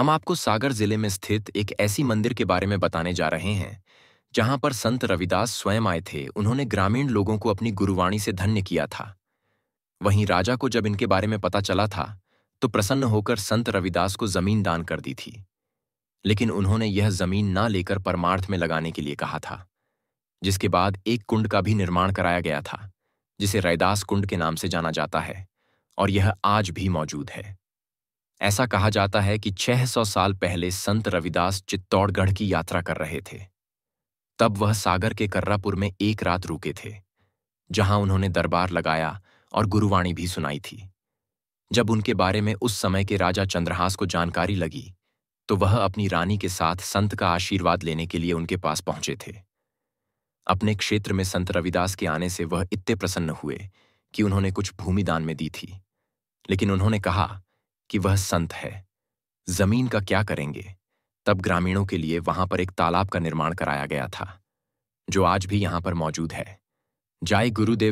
हम आपको सागर जिले में स्थित एक ऐसी मंदिर के बारे में बताने जा रहे हैं जहां पर संत रविदास स्वयं आए थे उन्होंने ग्रामीण लोगों को अपनी गुरुवाणी से धन्य किया था वहीं राजा को जब इनके बारे में पता चला था तो प्रसन्न होकर संत रविदास को जमीन दान कर दी थी लेकिन उन्होंने यह जमीन ना लेकर परमार्थ में लगाने के लिए कहा था जिसके बाद एक कुंड का भी निर्माण कराया गया था जिसे रैदास कुंड के नाम से जाना जाता है और यह आज भी मौजूद है ऐसा कहा जाता है कि 600 साल पहले संत रविदास चित्तौड़गढ़ की यात्रा कर रहे थे तब वह सागर के कर्रापुर में एक रात रुके थे जहां उन्होंने दरबार लगाया और गुरुवाणी भी सुनाई थी जब उनके बारे में उस समय के राजा चंद्रहास को जानकारी लगी तो वह अपनी रानी के साथ संत का आशीर्वाद लेने के लिए उनके पास पहुंचे थे अपने क्षेत्र में संत रविदास के आने से वह इतने प्रसन्न हुए कि उन्होंने कुछ भूमि दान में दी थी लेकिन उन्होंने कहा कि वह संत है जमीन का क्या करेंगे तब ग्रामीणों के लिए वहां पर एक तालाब का निर्माण कराया गया था जो आज भी यहां पर मौजूद है जाय गुरुदेव